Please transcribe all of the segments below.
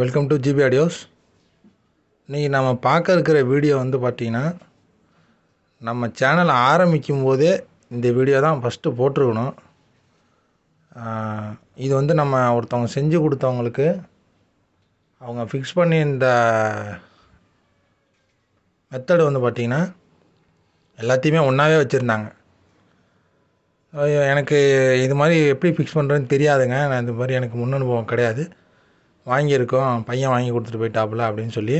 welcome to GB audios இன்றைக்கி நம்ம பார்க்க இருக்கிற வீடியோ வந்து பார்த்திங்கன்னா நம்ம சேனல் ஆரம்பிக்கும் போதே இந்த வீடியோ தான் ஃபஸ்ட்டு போட்டிருக்கணும் இது வந்து நம்ம ஒருத்தவங்க செஞ்சு கொடுத்தவங்களுக்கு அவங்க ஃபிக்ஸ் பண்ணி இந்த மெத்தடு வந்து பார்த்திங்கன்னா எல்லாத்தையுமே ஒன்றாவே வச்சுருந்தாங்க எனக்கு இது மாதிரி எப்படி ஃபிக்ஸ் பண்ணுறேன்னு தெரியாதுங்க நான் இது மாதிரி எனக்கு முன் அனுபவம் கிடையாது வாங்கியிருக்கோம் பையன் வாங்கி கொடுத்துட்டு போயிட்டாப்புல அப்படின்னு சொல்லி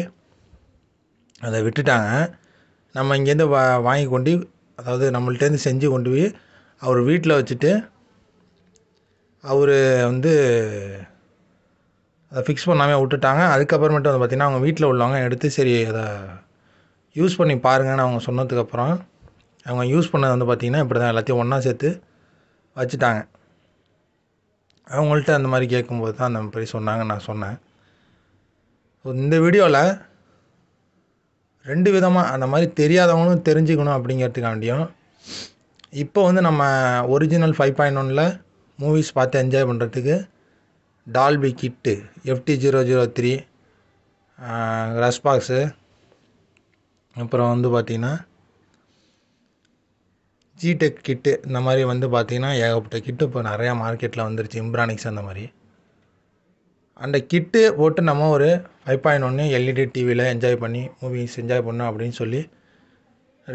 அதை விட்டுட்டாங்க நம்ம இங்கேருந்து வா வாங்கி கொண்டு அதாவது நம்மள்டேருந்து செஞ்சு கொண்டு போய் அவர் வீட்டில் வச்சுட்டு அவர் வந்து அதை ஃபிக்ஸ் பண்ணாமல் விட்டுட்டாங்க அதுக்கப்புறமேட்டு வந்து பார்த்திங்கன்னா அவங்க வீட்டில் உள்ளவங்க எடுத்து சரி அதை யூஸ் பண்ணி பாருங்கன்னு அவங்க சொன்னதுக்கப்புறம் அவங்க யூஸ் பண்ணது வந்து பார்த்திங்கன்னா இப்படி தான் எல்லாத்தையும் ஒன்றா சேர்த்து வச்சுட்டாங்க அவங்கள்ட்ட அந்த மாதிரி கேட்கும்போது தான் அந்த மாதிரி சொன்னாங்க நான் சொன்னேன் இந்த வீடியோவில் ரெண்டு விதமாக அந்த மாதிரி தெரியாதவங்களும் தெரிஞ்சுக்கணும் அப்படிங்கிறதுக்காண்டியும் இப்போ வந்து நம்ம ஒரிஜினல் ஃபைவ் பாயிண்ட் ஒனில் மூவிஸ் பார்த்து என்ஜாய் பண்ணுறதுக்கு Dolby kit FT zero zero three ரஸ்பாக்ஸு அப்புறம் வந்து பார்த்திங்கன்னா ஜிடெக் கிட்டு இந்த மாதிரி வந்து பார்த்திங்கன்னா ஏகப்பட்ட கிட்டு இப்போ நிறையா மார்க்கெட்டில் வந்துருச்சு இம்ப்ரானிக்ஸ் அந்த மாதிரி அந்த கிட்டு போட்டு நம்ம ஒரு ஃபைவ் பாயிண்ட் ஒன்று எல்இடி டிவியில் என்ஜாய் பண்ணி மூவிஸ் என்ஜாய் பண்ணோம் அப்படின்னு சொல்லி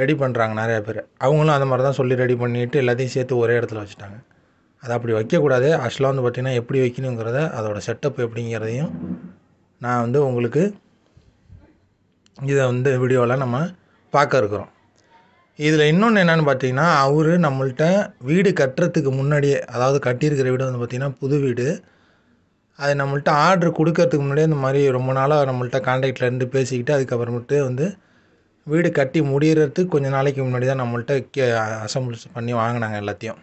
ரெடி பண்ணுறாங்க நிறையா பேர் அவங்களும் அந்த மாதிரி தான் சொல்லி ரெடி பண்ணிவிட்டு எல்லாத்தையும் சேர்த்து ஒரே இடத்துல வச்சுட்டாங்க அதை அப்படி வைக்கக்கூடாது அஸ்லாம் வந்து பார்த்திங்கன்னா எப்படி வைக்கணுங்கிறத அதோட செட்டப் எப்படிங்கிறதையும் நான் வந்து உங்களுக்கு இதை வந்து வீடியோவில் நம்ம பார்க்க இருக்கிறோம் இதில் இன்னொன்று என்னென்னு பார்த்தீங்கன்னா அவர் நம்மள்கிட்ட வீடு கட்டுறதுக்கு முன்னாடியே அதாவது கட்டியிருக்கிற வீடு வந்து பார்த்திங்கன்னா புது வீடு அது நம்மள்கிட்ட ஆர்ட்ரு கொடுக்கறதுக்கு முன்னாடியே இந்த மாதிரி ரொம்ப நாளாக நம்மள்கிட்ட கான்டாக்டில் இருந்து பேசிக்கிட்டு அதுக்கப்புறமேட்டு வந்து வீடு கட்டி முடிகிறதுக்கு கொஞ்சம் நாளைக்கு முன்னாடி தான் நம்மள்கிட்ட கே அசம்பிள்ஸ் பண்ணி வாங்கினாங்க எல்லாத்தையும்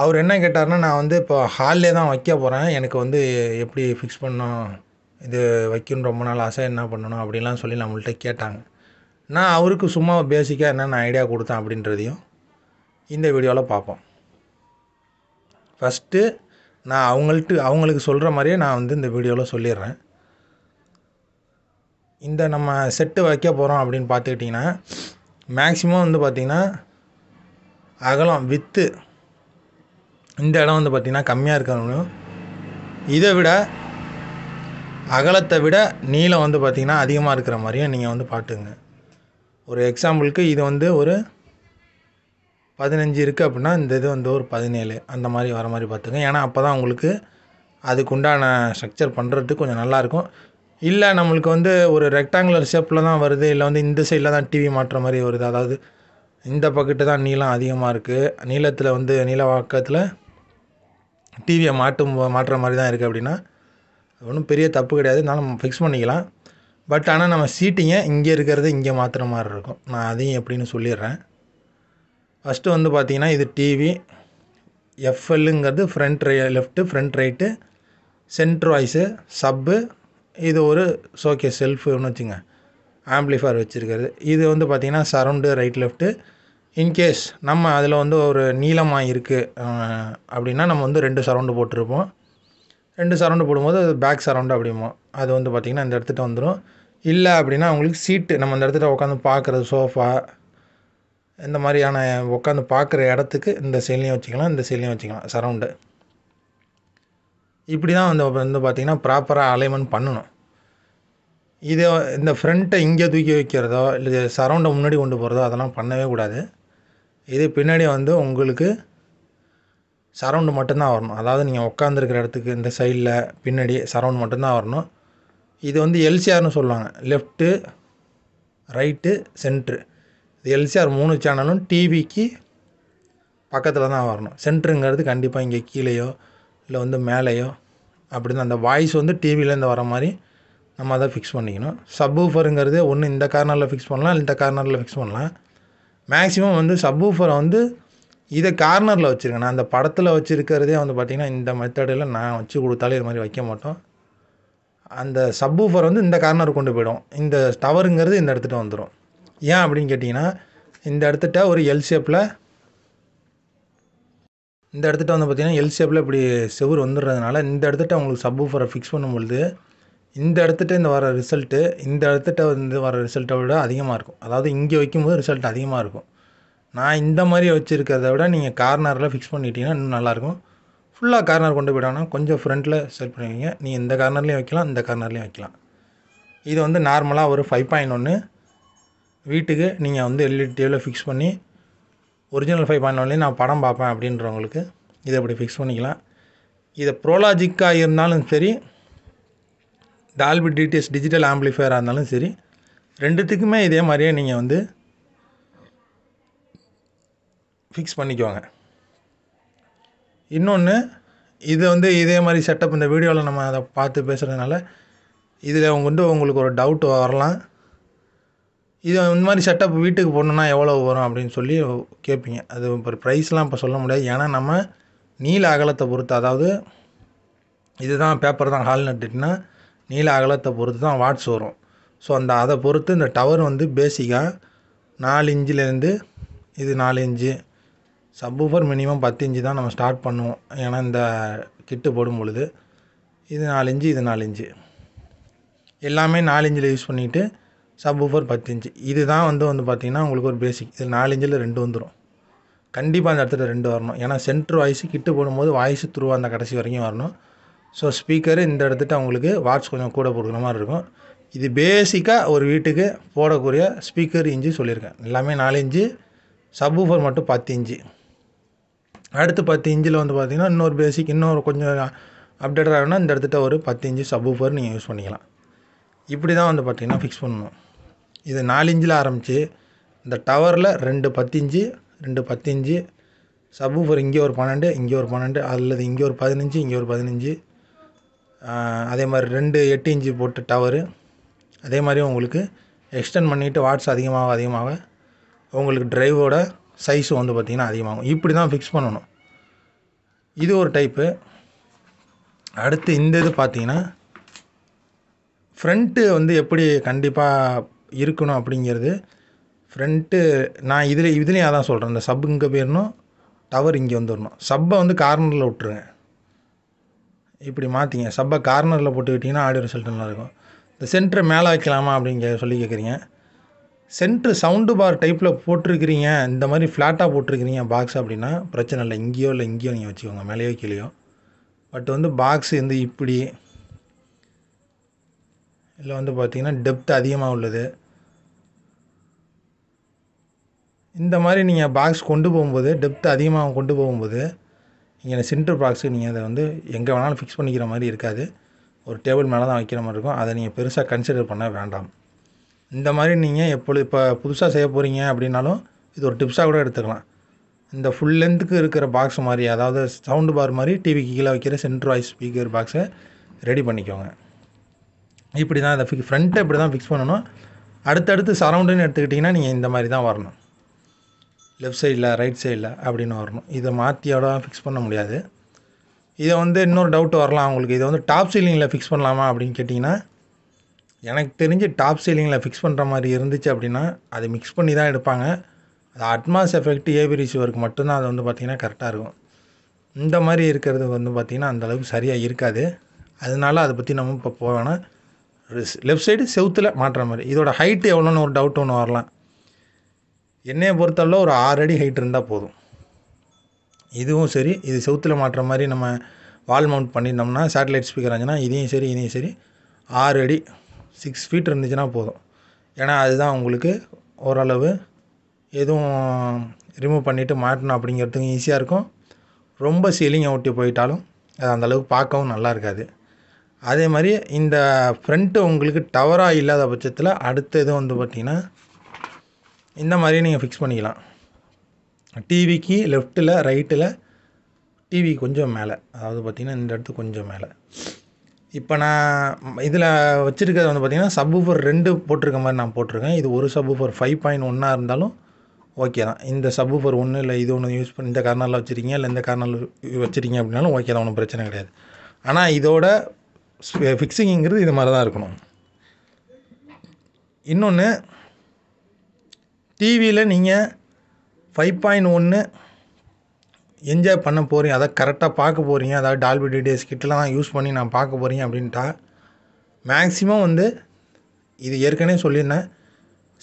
அவர் என்ன கேட்டார்னா நான் வந்து இப்போ ஹாலிலே தான் வைக்க போகிறேன் எனக்கு வந்து எப்படி ஃபிக்ஸ் பண்ணணும் இது வைக்கணும் ரொம்ப நாள் ஆசை என்ன பண்ணணும் அப்படின்லாம் சொல்லி நம்மள்கிட்ட கேட்டாங்க நான் அவருக்கு சும்மா பேசிக்காக என்னென்ன ஐடியா கொடுத்தேன் அப்படின்றதையும் இந்த வீடியோவில் பார்ப்போம் ஃபஸ்ட்டு நான் அவங்கள்ட்ட அவங்களுக்கு சொல்கிற மாதிரியே நான் வந்து இந்த வீடியோவில் சொல்லிடுறேன் இந்த நம்ம செட்டு வைக்க போகிறோம் அப்படின்னு பார்த்துக்கிட்டிங்கன்னா மேக்ஸிமம் வந்து பார்த்திங்கன்னா அகலம் வித்து இந்த இடம் வந்து பார்த்திங்கன்னா கம்மியாக இருக்கணும் இதை விட அகலத்தை விட நீளம் வந்து பார்த்திங்கன்னா அதிகமாக இருக்கிற மாதிரியும் நீங்கள் வந்து பார்த்துங்க ஒரு எக்ஸாம்பிளுக்கு இது வந்து ஒரு பதினஞ்சு இருக்குது அப்படின்னா இந்த இது வந்து ஒரு பதினேழு அந்த மாதிரி வர மாதிரி பார்த்துங்க ஏன்னா அப்போ தான் உங்களுக்கு அதுக்கு உண்டான ஸ்ட்ரக்சர் பண்ணுறதுக்கு கொஞ்சம் நல்லாயிருக்கும் இல்லை நம்மளுக்கு வந்து ஒரு ரெக்டாங்குலர் ஷேப்பில் தான் வருது இல்லை வந்து இந்த சைடில் தான் டிவி மாற்றுற மாதிரி வருது அதாவது இந்த பக்கெட்டு தான் நீளம் அதிகமாக இருக்குது நீளத்தில் வந்து நீள வாக்கத்தில் டிவியை மாட்டும் மாட்டுற மாதிரி தான் இருக்குது அப்படின்னா ஒன்றும் பெரிய தப்பு கிடையாது இருந்தாலும் நம்ம ஃபிக்ஸ் பண்ணிக்கலாம் பட் ஆனால் நம்ம சீட்டிங்க இங்கே இருக்கிறது இங்கே மாத்திர மாதிரி இருக்கும் நான் அதையும் எப்படின்னு சொல்லிடுறேன் ஃபஸ்ட்டு வந்து பார்த்திங்கன்னா இது டிவி எஃப்எல்லுங்கிறது front right left front right centre voice sub இது ஒரு சோகே செல்ஃபுன்னு வச்சுங்க ஆம்பிளிஃபயர் வச்சுருக்கிறது இது வந்து பார்த்திங்கன்னா சரௌண்டு ரைட் லெஃப்ட்டு இன்கேஸ் நம்ம அதில் வந்து ஒரு நீளமாக இருக்குது அப்படின்னா நம்ம வந்து ரெண்டு சரௌண்டு போட்டிருப்போம் ரெண்டு சரௌண்டு போடும்போது பேக் சரௌண்டு அப்படிமோ அது வந்து பார்த்திங்கன்னா இந்த இடத்துட்ட வந்துடும் இல்லை அப்படின்னா அவங்களுக்கு சீட்டு நம்ம அந்த இடத்துல உட்காந்து பார்க்குறது சோஃபா இந்த மாதிரியான உட்காந்து பார்க்குற இடத்துக்கு இந்த சைட்லேயும் வச்சுக்கலாம் இந்த செல்லையும் வச்சுக்கலாம் சரௌண்டு இப்படி தான் வந்து வந்து பார்த்திங்கன்னா ப்ராப்பராக அலைன்மெண்ட் பண்ணணும் இது இந்த ஃப்ரண்ட்டை இங்கே தூக்கி வைக்கிறதோ இல்லை சரௌண்டை முன்னாடி கொண்டு போகிறதோ அதெல்லாம் பண்ணவே கூடாது இது பின்னாடி வந்து உங்களுக்கு சரௌண்டு மட்டும்தான் வரணும் அதாவது நீங்கள் உட்காந்துருக்கிற இடத்துக்கு இந்த சைடில் பின்னாடி சரௌண்ட் மட்டும்தான் வரணும் இது வந்து எல்சிஆர்னு சொல்லுவாங்க லெஃப்ட்டு ரைட்டு சென்ட்ரு இது எல்சிஆர் மூணு சேனலும் டிவிக்கு பக்கத்தில் தான் வரணும் சென்ட்ருங்கிறது கண்டிப்பாக இங்கே கீழேயோ இல்லை வந்து மேலேயோ அப்படின்னு அந்த வாய்ஸ் வந்து டிவிலேருந்து வர மாதிரி நம்ம அதை ஃபிக்ஸ் பண்ணிக்கணும் சப்வூஃபருங்கிறது ஒன்று இந்த கார்னரில் ஃபிக்ஸ் பண்ணலாம் இந்த கார்னரில் ஃபிக்ஸ் பண்ணலாம் மேக்ஸிமம் வந்து சப்வூஃபரை வந்து இதை கார்னரில் வச்சுருக்கேன் நான் அந்த படத்தில் வச்சுருக்கிறதே வந்து பார்த்திங்கன்னா இந்த மெத்தடில் நான் வச்சு கொடுத்தாலே இது மாதிரி வைக்க மாட்டோம் அந்த சப்பூஃபர் வந்து இந்த கார்னர் கொண்டு போயிடும் இந்த டவருங்கிறது இந்த இடத்துட்டு வந்துடும் ஏன் அப்படின்னு கேட்டிங்கன்னா இந்த இடத்துட்ட ஒரு எல் ஷேப்பில் இந்த இடத்துட்ட வந்து பார்த்திங்கன்னா எல் ஷேப்பில் இப்படி செவுர் வந்துடுறதுனால இந்த இடத்துட்ட உங்களுக்கு சப்பூஃபரை ஃபிக்ஸ் பண்ணும்பொழுது இந்த இடத்துட்ட இந்த வர ரிசல்ட்டு இந்த இடத்துட்ட வந்து வர ரிசல்ட்டை விட அதிகமாக இருக்கும் அதாவது இங்கே வைக்கும்போது ரிசல்ட் அதிகமாக இருக்கும் நான் இந்த மாதிரி வச்சுருக்கிறத விட நீங்கள் கார்னரில் ஃபிக்ஸ் பண்ணிட்டீங்கன்னா இன்னும் நல்லாயிருக்கும் ஃபுல்லாக கார்னர் கொண்டு போய்டானா கொஞ்சம் ஃப்ரண்ட்டில் செட் பண்ணுவீங்க நீ இந்த கார்னர்லேயும் வைக்கலாம் இந்த கார்னர்லேயும் வைக்கலாம் இது வந்து நார்மலாக ஒரு ஃபைவ் பாயிண்ட் ஒன்று வீட்டுக்கு நீங்கள் வந்து எல்இடி டிவியில் ஃபிக்ஸ் பண்ணி ஒரிஜினல் ஃபைவ் பாயிண்ட் ஒன்லேயும் நான் படம் பார்ப்பேன் அப்படின்றவங்களுக்கு இதை அப்படி ஃபிக்ஸ் பண்ணிக்கலாம் இதை ப்ரோலாஜிக்காக இருந்தாலும் சரி டால்பி டிடிஎஸ் டிஜிட்டல் ஆம்பிளிஃபையராக இருந்தாலும் சரி ரெண்டுத்துக்குமே இதே மாதிரியே நீங்கள் வந்து ஃபிக்ஸ் பண்ணிக்குவாங்க இன்னொன்று இது வந்து இதே மாதிரி செட்டப் இந்த வீடியோவில் நம்ம அதை பார்த்து பேசுகிறதுனால இதில் வந்து உங்களுக்கு ஒரு டவுட் வரலாம் இது இந்த மாதிரி செட்டப் வீட்டுக்கு போடணுன்னா எவ்வளோ வரும் அப்படின்னு சொல்லி கேட்பீங்க அது இப்போ ப்ரைஸ்லாம் இப்போ சொல்ல முடியாது ஏன்னா நம்ம நீல அகலத்தை பொறுத்து அதாவது இதுதான் பேப்பர் தான் ஹால் நட்டுனா நீல அகலத்தை பொறுத்து தான் வாட்ஸ் வரும் ஸோ அந்த அதை பொறுத்து இந்த டவர் வந்து பேசிக்காக நாலு இன்ச்சிலேருந்து இது நாலு இன்ச்சு சப்வூஃபர் மினிமம் பத்து இன்ச்சு தான் நம்ம ஸ்டார்ட் பண்ணுவோம் ஏன்னா இந்த கிட்டு போடும் பொழுது இது நாலு இன்ச்சு இது நாலு இன்ச்சு எல்லாமே நாலு இன்ச்சில் யூஸ் பண்ணிவிட்டு சப்வூஃபர் பத்து இன்ச்சு இது தான் வந்து வந்து பார்த்திங்கன்னா உங்களுக்கு ஒரு பேசிக் இது நாலு இன்ச்சில் ரெண்டு வந்துடும் கண்டிப்பாக அந்த இடத்துல ரெண்டு வரணும் ஏன்னா சென்ட்ரு வாய்ஸு கிட்டு போடும்போது வாய்ஸு த்ரூவாக அந்த கடைசி வரைக்கும் வரணும் ஸோ ஸ்பீக்கரு இந்த இடத்துட்டு அவங்களுக்கு வாட்ச் கொஞ்சம் கூட கொடுக்குற மாதிரி இருக்கும் இது பேசிக்காக ஒரு வீட்டுக்கு போடக்கூடிய ஸ்பீக்கர் இன்ச்சு சொல்லியிருக்கேன் எல்லாமே நாலு இன்ச்சு சப்வூஃபர் மட்டும் பத்து இன்ச்சு அடுத்து பத்து இன்ச்சில் வந்து பார்த்திங்கன்னா இன்னொரு பேசிக் இன்னொரு கொஞ்சம் அப்டேட்டாக ஆகணும்னா இந்த இடத்துட்ட ஒரு பத்து இன்ச்சு சப்பூஃபர் நீங்கள் யூஸ் பண்ணிக்கலாம் இப்படி தான் வந்து பார்த்திங்கன்னா ஃபிக்ஸ் பண்ணணும் இது நாலு இன்ச்சில் ஆரம்பித்து இந்த டவரில் ரெண்டு பத்து இன்ச்சு ரெண்டு பத்து இன்ச்சு சப்பூஃபர் இங்கே ஒரு பன்னெண்டு இங்கே ஒரு பன்னெண்டு அல்லது இங்கே ஒரு பதினஞ்சு இங்கே ஒரு பதினஞ்சு அதே மாதிரி ரெண்டு எட்டு இன்ச்சு போட்டு டவரு அதே மாதிரி உங்களுக்கு எக்ஸ்டெண்ட் பண்ணிவிட்டு வாட்ஸ் அதிகமாக அதிகமாக உங்களுக்கு ட்ரைவோட சைஸும் வந்து பார்த்திங்கன்னா அதிகமாகும் இப்படி தான் ஃபிக்ஸ் பண்ணணும் இது ஒரு டைப்பு அடுத்து இந்த இது பார்த்திங்கன்னா ஃப்ரண்ட்டு வந்து எப்படி கண்டிப்பாக இருக்கணும் அப்படிங்கிறது ஃப்ரண்ட்டு நான் இதில் இதுலேயும் அதான் சொல்கிறேன் இந்த சப்பு இங்கே போயிடணும் டவர் இங்கே வந்துடணும் சப்பை வந்து கார்னரில் விட்டுருங்க இப்படி மாற்றிங்க சப்பை கார்னரில் போட்டு விட்டிங்கன்னா ஆடியோ ரிசல்ட் நல்லாயிருக்கும் இந்த சென்டரை மேலே வைக்கலாமா அப்படிங்க சொல்லி கேட்குறீங்க சென்ட்ரு சவுண்டு பார் டைப்பில் போட்டிருக்கிறீங்க இந்த மாதிரி ஃப்ளாட்டாக போட்டிருக்கிறீங்க பாக்ஸ் அப்படின்னா பிரச்சனை இல்லை இங்கேயோ இல்லை இங்கேயோ நீங்கள் வச்சுக்கோங்க மேலேயோ கீழேயோ பட் வந்து பாக்ஸ் வந்து இப்படி இல்லை வந்து பார்த்தீங்கன்னா டெப்த் அதிகமாக உள்ளது இந்த மாதிரி நீங்கள் பாக்ஸ் கொண்டு போகும்போது டெப்த் அதிகமாக கொண்டு போகும்போது இங்கே சென்ட்ரு பாக்ஸு நீங்கள் அதை வந்து எங்கே வேணாலும் ஃபிக்ஸ் பண்ணிக்கிற மாதிரி இருக்காது ஒரு டேபிள் மேலே தான் வைக்கிற மாதிரி இருக்கும் அதை நீங்கள் பெருசாக கன்சிடர் பண்ண வேண்டாம் இந்த மாதிரி நீங்கள் எப்பொழுது இப்போ புதுசாக செய்ய போகிறீங்க அப்படின்னாலும் இது ஒரு டிப்ஸாக கூட எடுத்துக்கலாம் இந்த ஃபுல் லென்த்துக்கு இருக்கிற பாக்ஸ் மாதிரி அதாவது சவுண்டு பார் மாதிரி டிவிக்கு கீழே வைக்கிற சென்ட்ரு வாய்ஸ் ஸ்பீக்கர் பாக்ஸை ரெடி பண்ணிக்கோங்க இப்படி தான் இதை ஃப்ரண்ட்டை இப்படி தான் ஃபிக்ஸ் பண்ணணும் அடுத்தடுத்து சரௌண்டுன்னு எடுத்துக்கிட்டிங்கன்னா நீங்கள் இந்த மாதிரி தான் வரணும் லெஃப்ட் சைடில் ரைட் சைடில் அப்படின்னு வரணும் இதை மாற்றியோட ஃபிக்ஸ் பண்ண முடியாது இதை வந்து இன்னொரு டவுட் வரலாம் அவங்களுக்கு இதை வந்து டாப் சீலிங்கில் ஃபிக்ஸ் பண்ணலாமா அப்படின்னு கேட்டிங்கன்னா எனக்கு தெரிஞ்சு டாப் சீலிங்கில் ஃபிக்ஸ் பண்ணுற மாதிரி இருந்துச்சு அப்படின்னா அது மிக்ஸ் பண்ணி தான் எடுப்பாங்க அது அட்மாஸ் எஃபெக்ட் ஏபி ரிசீவருக்கு மட்டும்தான் அது வந்து பார்த்திங்கன்னா கரெக்டாக இருக்கும் இந்த மாதிரி இருக்கிறது வந்து பார்த்திங்கன்னா அந்தளவுக்கு சரியாக இருக்காது அதனால அதை பற்றி நம்ம இப்போ போவேன்னா லெஃப்ட் சைடு செவுத்தில் மாட்டுற மாதிரி இதோட ஹைட்டு எவ்வளோன்னு ஒரு டவுட் ஒன்று வரலாம் என்னையை பொறுத்தளவு ஒரு ஆறு அடி ஹைட் இருந்தால் போதும் இதுவும் சரி இது செவுத்தில் மாட்டுற மாதிரி நம்ம வால் மவுண்ட் பண்ணியிருந்தோம்னா சேட்டலைட் ஸ்பீக்கர் ஆச்சுன்னா இதையும் சரி இதையும் சரி ஆறு அடி சிக்ஸ் ஃபீட் இருந்துச்சுன்னா போதும் ஏன்னா அதுதான் உங்களுக்கு ஓரளவு எதுவும் ரிமூவ் பண்ணிவிட்டு மாட்டணும் அப்படிங்கிறதுக்கும் ஈஸியாக இருக்கும் ரொம்ப சீலிங்கை ஒட்டி போயிட்டாலும் அது அந்தளவுக்கு பார்க்கவும் நல்லா இருக்காது அதே மாதிரி இந்த ஃப்ரண்ட்டு உங்களுக்கு டவராக இல்லாத பட்சத்தில் அடுத்த இது வந்து பார்த்திங்கன்னா இந்த மாதிரி நீங்கள் ஃபிக்ஸ் பண்ணிக்கலாம் டிவிக்கு லெஃப்ட்டில் ரைட்டில் டிவி கொஞ்சம் மேலே அதாவது பார்த்திங்கன்னா இந்த இடத்துக்கு கொஞ்சம் மேலே இப்போ நான் இதில் வச்சுருக்கிறது வந்து பார்த்திங்கன்னா சப்வூஃபர் ரெண்டு போட்டிருக்க மாதிரி நான் போட்டிருக்கேன் இது ஒரு சப்வூஃபர் ஃபைவ் பாயிண்ட் ஒன்னாக இருந்தாலும் ஓகே தான் இந்த சப்வூஃபர் ஒன்று இல்லை இது ஒன்று யூஸ் பண்ணி இந்த கார்னரில் வச்சுருக்கீங்க இல்லை இந்த கார்னரில் வச்சுருக்கீங்க அப்படின்னாலும் ஓகே தான் ஒன்றும் பிரச்சனை கிடையாது ஆனால் இதோட ஃபிக்ஸிங்கிறது இது மாதிரி தான் இருக்கணும் இன்னொன்று டிவியில் நீங்கள் ஃபைவ் பாயிண்ட் ஒன்று என்ஜாய் பண்ண போகிறீங்க அதை கரெக்டாக பார்க்க போகிறீங்க அதாவது டால்பி டிடிஎஸ் கிட்டலாம் யூஸ் பண்ணி நான் பார்க்க போகிறீங்க அப்படின்ட்டா மேக்ஸிமம் வந்து இது ஏற்கனவே சொல்லியிருந்தேன்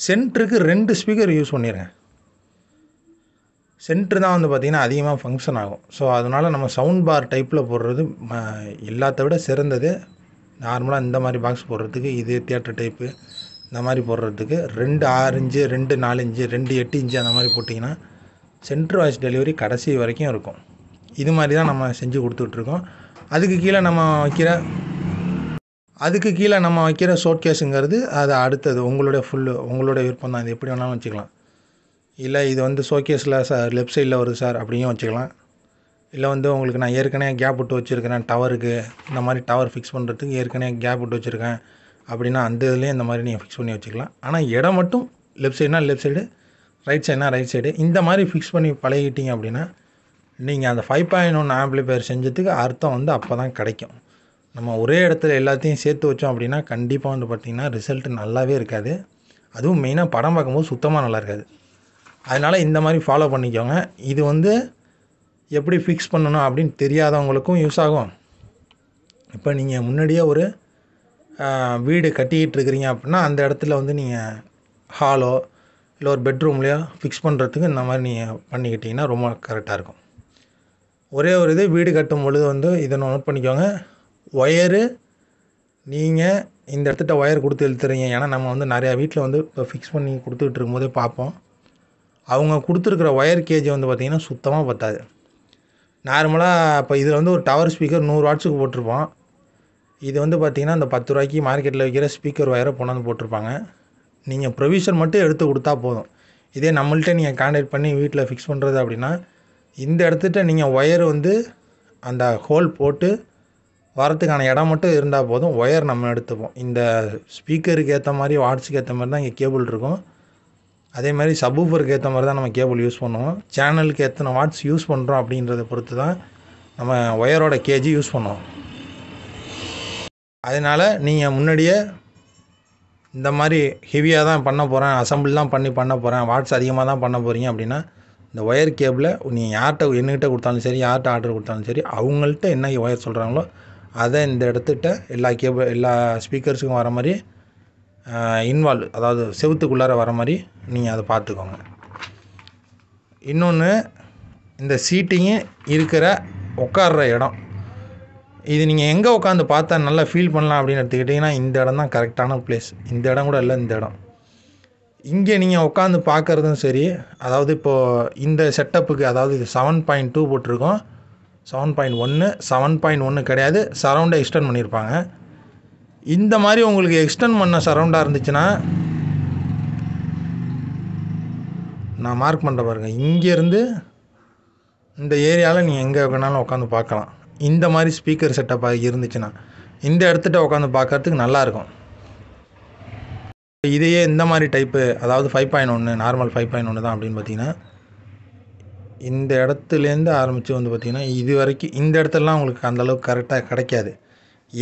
சென்ட்ருக்கு ரெண்டு ஸ்பீக்கர் யூஸ் பண்ணிடுறேன் சென்ட்ரு தான் வந்து பார்த்திங்கன்னா அதிகமாக ஃபங்க்ஷன் ஆகும் ஸோ அதனால் நம்ம சவுண்ட் பார் டைப்பில் போடுறது எல்லாத்த விட சிறந்தது நார்மலாக இந்த மாதிரி பாக்ஸ் போடுறதுக்கு இது தியேட்டர் டைப்பு இந்த மாதிரி போடுறதுக்கு ரெண்டு ஆறு இன்ச்சு ரெண்டு நாலு இன்ச்சு ரெண்டு எட்டு இன்ச்சு அந்த மாதிரி போட்டிங்கன்னா சென்ட்ரு வாய்ஸ் டெலிவரி கடைசி வரைக்கும் இருக்கும் இது மாதிரி தான் நம்ம செஞ்சு கொடுத்துட்ருக்கோம் அதுக்கு கீழே நம்ம வைக்கிற அதுக்கு கீழே நம்ம வைக்கிற கேஸுங்கிறது அது அடுத்தது உங்களுடைய ஃபுல்லு உங்களுடைய விருப்பம் தான் இது எப்படி வேணாலும் வச்சுக்கலாம் இல்லை இது வந்து ஷோகேஸில் சார் லெஃப்ட் சைடில் வருது சார் அப்படியும் வச்சுக்கலாம் இல்லை வந்து உங்களுக்கு நான் ஏற்கனவே கேப் விட்டு வச்சுருக்கிறேன் டவருக்கு இந்த மாதிரி டவர் ஃபிக்ஸ் பண்ணுறதுக்கு ஏற்கனவே கேப் விட்டு வச்சுருக்கேன் அப்படின்னா அந்த இதுலேயும் இந்த மாதிரி நீங்கள் ஃபிக்ஸ் பண்ணி வச்சுக்கலாம் ஆனால் இடம் மட்டும் லெஃப்ட் சைடுனா லெஃப்ட் சைடு ரைட் சைடுனா ரைட் சைடு இந்த மாதிரி ஃபிக்ஸ் பண்ணி பழகிட்டீங்க அப்படின்னா நீங்கள் அந்த ஃபைவ் பாயிண்ட் ஒன் ஆம்பிளிஃபையர் செஞ்சதுக்கு அர்த்தம் வந்து அப்போ தான் கிடைக்கும் நம்ம ஒரே இடத்துல எல்லாத்தையும் சேர்த்து வச்சோம் அப்படின்னா கண்டிப்பாக வந்து பார்த்திங்கன்னா ரிசல்ட் நல்லாவே இருக்காது அதுவும் மெயினாக படம் பார்க்கும்போது சுத்தமாக நல்லா இருக்காது அதனால் இந்த மாதிரி ஃபாலோ பண்ணிக்கோங்க இது வந்து எப்படி ஃபிக்ஸ் பண்ணணும் அப்படின்னு தெரியாதவங்களுக்கும் யூஸ் ஆகும் இப்போ நீங்கள் முன்னாடியே ஒரு வீடு கட்டிக்கிட்டு இருக்கிறீங்க அப்படின்னா அந்த இடத்துல வந்து நீங்கள் ஹாலோ இல்லை ஒரு பெட்ரூம்லையோ ஃபிக்ஸ் பண்ணுறதுக்கு இந்த மாதிரி நீங்கள் பண்ணிக்கிட்டிங்கன்னா ரொம்ப கரெக்டாக இருக்கும் ஒரே ஒரு இது வீடு கட்டும் பொழுது வந்து இதை நோட் பண்ணிக்கோங்க ஒயரு நீங்கள் இந்த இடத்துட்ட ஒயர் கொடுத்து எழுத்துறீங்க ஏன்னா நம்ம வந்து நிறையா வீட்டில் வந்து இப்போ ஃபிக்ஸ் பண்ணி கொடுத்துக்கிட்டு இருக்கும்போதே பார்ப்போம் அவங்க கொடுத்துருக்குற ஒயர் கேஜ் வந்து பார்த்திங்கன்னா சுத்தமாக பற்றாது நார்மலாக இப்போ இதில் வந்து ஒரு டவர் ஸ்பீக்கர் நூறு வாட்ஸுக்கு போட்டிருப்போம் இது வந்து பார்த்திங்கன்னா அந்த பத்து ரூபாய்க்கு மார்க்கெட்டில் விற்கிற ஸ்பீக்கர் ஒயரை கொண்டாந்து போட்டிருப்பாங்க நீங்கள் ப்ரொவிஷன் மட்டும் எடுத்து கொடுத்தா போதும் இதே நம்மள்கிட்ட நீங்கள் கான்டாக்ட் பண்ணி வீட்டில் ஃபிக்ஸ் பண்ணுறது அப்படின்னா இந்த இடத்துட்ட நீங்கள் ஒயர் வந்து அந்த ஹோல் போட்டு வரத்துக்கான இடம் மட்டும் இருந்தால் போதும் ஒயர் நம்ம எடுத்துப்போம் இந்த ஸ்பீக்கருக்கு ஏற்ற மாதிரி வாட்ஸுக்கு ஏற்ற மாதிரி தான் இங்கே கேபிள் இருக்கும் அதே மாதிரி சபூஃபருக்கு ஏற்ற மாதிரி தான் நம்ம கேபிள் யூஸ் பண்ணுவோம் சேனலுக்கு எத்தனை வாட்ஸ் யூஸ் பண்ணுறோம் அப்படின்றத பொறுத்து தான் நம்ம ஒயரோட கேஜி யூஸ் பண்ணுவோம் அதனால் நீங்கள் முன்னாடியே இந்த மாதிரி ஹெவியாக தான் பண்ண போகிறேன் அசம்பிள் தான் பண்ணி பண்ண போகிறேன் வாட்ஸ் அதிகமாக தான் பண்ண போகிறீங்க அப்படின்னா இந்த ஒயர் கேபிளை நீங்கள் யார்கிட்ட என்னகிட்ட கொடுத்தாலும் சரி யார்கிட்ட ஆர்டர் கொடுத்தாலும் சரி அவங்கள்ட்ட என்ன ஒயர் சொல்கிறாங்களோ அதை இந்த இடத்துக்கிட்ட எல்லா கேபிள் எல்லா ஸ்பீக்கர்ஸுக்கும் வர மாதிரி இன்வால்வ் அதாவது செவுத்துக்குள்ளார வர மாதிரி நீங்கள் அதை பார்த்துக்கோங்க இன்னொன்று இந்த சீட்டிங்கு இருக்கிற உட்கார்ற இடம் இது நீங்கள் எங்கே உட்காந்து பார்த்தா நல்லா ஃபீல் பண்ணலாம் அப்படின்னு எடுத்துக்கிட்டிங்கன்னா இந்த இடம் தான் கரெக்டான பிளேஸ் இந்த இடம் கூட இல்லை இந்த இடம் இங்கே நீங்கள் உட்காந்து பார்க்குறதும் சரி அதாவது இப்போது இந்த செட்டப்புக்கு அதாவது இது செவன் பாயிண்ட் டூ போட்டிருக்கோம் செவன் பாயிண்ட் ஒன்று செவன் பாயிண்ட் ஒன்று கிடையாது சரௌண்டை எக்ஸ்டெண்ட் பண்ணியிருப்பாங்க இந்த மாதிரி உங்களுக்கு எக்ஸ்டெண்ட் பண்ண சரௌண்டாக இருந்துச்சுன்னா நான் மார்க் பண்ணுற பாருங்கள் இங்கேருந்து இந்த ஏரியாவில் நீங்கள் எங்கே வேணாலும் உட்காந்து பார்க்கலாம் இந்த மாதிரி ஸ்பீக்கர் செட்டப்பாக இருந்துச்சுன்னா இந்த இடத்துட்ட உட்காந்து பார்க்குறதுக்கு நல்லாயிருக்கும் இதையே இந்த மாதிரி டைப்பு அதாவது ஃபைவ் பாயிண்ட் ஒன்று நார்மல் ஃபைவ் பாயிண்ட் ஒன்று தான் அப்படின்னு பார்த்தீங்கன்னா இந்த இடத்துலேருந்து ஆரம்பித்து வந்து பார்த்திங்கன்னா இது வரைக்கும் இந்த இடத்துலலாம் உங்களுக்கு அந்தளவுக்கு கரெக்டாக கிடைக்காது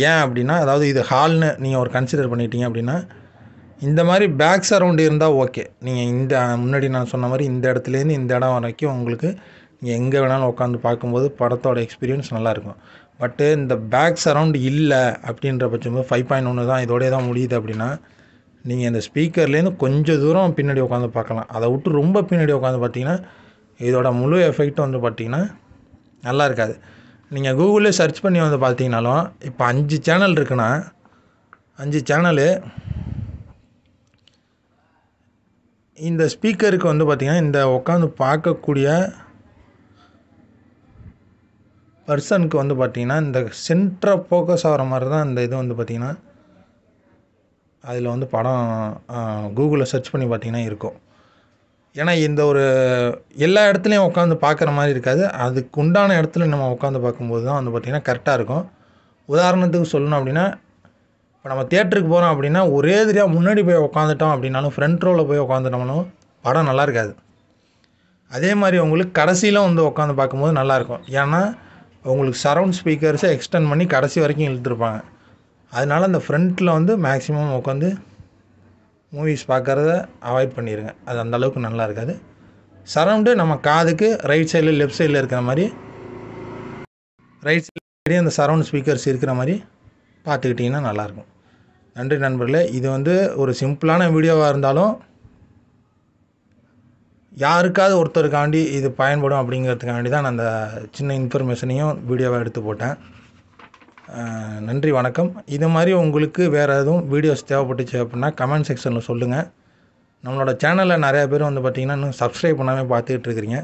ஏன் அப்படின்னா அதாவது இது ஹால்னு நீங்கள் ஒரு கன்சிடர் பண்ணிட்டீங்க அப்படின்னா இந்த மாதிரி பேக் சரவுண்டு இருந்தால் ஓகே நீங்கள் இந்த முன்னாடி நான் சொன்ன மாதிரி இந்த இடத்துலேருந்து இந்த இடம் வரைக்கும் உங்களுக்கு எங்கே வேணாலும் உட்காந்து பார்க்கும்போது படத்தோட எக்ஸ்பீரியன்ஸ் நல்லாயிருக்கும் பட்டு இந்த பேக் சரவுண்ட் இல்லை அப்படின்ற பட்சம் ஃபைவ் பாயிண்ட் ஒன்று தான் இதோடய தான் முடியுது அப்படின்னா நீங்கள் இந்த ஸ்பீக்கர்லேருந்து கொஞ்சம் தூரம் பின்னாடி உட்காந்து பார்க்கலாம் அதை விட்டு ரொம்ப பின்னாடி உட்காந்து பார்த்தீங்கன்னா இதோட முழு எஃபெக்ட்டும் வந்து பார்த்திங்கன்னா நல்லா இருக்காது நீங்கள் கூகுளே சர்ச் பண்ணி வந்து பார்த்தீங்கனாலும் இப்போ அஞ்சு சேனல் இருக்குன்னா அஞ்சு சேனலு இந்த ஸ்பீக்கருக்கு வந்து பார்த்திங்கன்னா இந்த உட்காந்து பார்க்கக்கூடிய பர்சனுக்கு வந்து பார்த்திங்கன்னா இந்த சென்ட்ரை ஃபோக்கஸ் ஆகிற மாதிரி தான் இந்த இது வந்து பார்த்திங்கன்னா அதில் வந்து படம் கூகுளில் சர்ச் பண்ணி பார்த்திங்கன்னா இருக்கும் ஏன்னா இந்த ஒரு எல்லா இடத்துலையும் உட்காந்து பார்க்குற மாதிரி இருக்காது அதுக்கு உண்டான இடத்துல நம்ம உட்காந்து பார்க்கும்போது தான் வந்து பார்த்திங்கன்னா கரெக்டாக இருக்கும் உதாரணத்துக்கு சொல்லணும் அப்படின்னா இப்போ நம்ம தேட்டருக்கு போகிறோம் அப்படின்னா ஒரே எதிரியாக முன்னாடி போய் உட்காந்துட்டோம் அப்படின்னாலும் ஃப்ரண்ட் ரோவில் போய் உட்காந்துட்டோம்னாலும் படம் நல்லா இருக்காது அதே மாதிரி உங்களுக்கு கடைசியில் வந்து உட்காந்து பார்க்கும்போது நல்லாயிருக்கும் ஏன்னா உங்களுக்கு சரவுண்ட் ஸ்பீக்கர்ஸை எக்ஸ்டெண்ட் பண்ணி கடைசி வரைக்கும் இழுத்துருப்பாங்க அதனால் அந்த ஃப்ரண்ட்டில் வந்து மேக்ஸிமம் உட்காந்து மூவிஸ் பார்க்குறத அவாய்ட் பண்ணிடுங்க அது அந்தளவுக்கு நல்லா இருக்காது சரவுண்டு நம்ம காதுக்கு ரைட் சைடில் லெஃப்ட் சைடில் இருக்கிற மாதிரி ரைட் சைட்லேயும் அந்த சரவுண்ட் ஸ்பீக்கர்ஸ் இருக்கிற மாதிரி பார்த்துக்கிட்டிங்கன்னா நல்லாயிருக்கும் நன்றி நண்பர்களே இது வந்து ஒரு சிம்பிளான வீடியோவாக இருந்தாலும் யாருக்காவது ஒருத்தருக்காண்டி இது பயன்படும் அப்படிங்கிறதுக்காண்டி தான் நான் அந்த சின்ன இன்ஃபர்மேஷனையும் வீடியோவாக எடுத்து போட்டேன் நன்றி வணக்கம் இது மாதிரி உங்களுக்கு வேறு எதுவும் வீடியோஸ் தேவைப்பட்டுச்சு அப்படின்னா கமெண்ட் செக்ஷனில் சொல்லுங்கள் நம்மளோட சேனலில் நிறையா பேர் வந்து பார்த்திங்கன்னா இன்னும் சப்ஸ்கிரைப் பண்ணாமல் பார்த்துக்கிட்டு இருக்கிறீங்க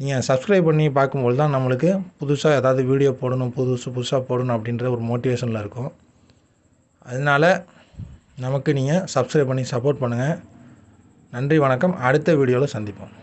நீங்கள் சப்ஸ்கிரைப் பண்ணி பார்க்கும்போது தான் நம்மளுக்கு புதுசாக ஏதாவது வீடியோ போடணும் புதுசு புதுசாக போடணும் அப்படின்ற ஒரு மோட்டிவேஷனில் இருக்கும் அதனால் நமக்கு நீங்கள் சப்ஸ்கிரைப் பண்ணி சப்போர்ட் பண்ணுங்கள் நன்றி வணக்கம் அடுத்த வீடியோவில் சந்திப்போம்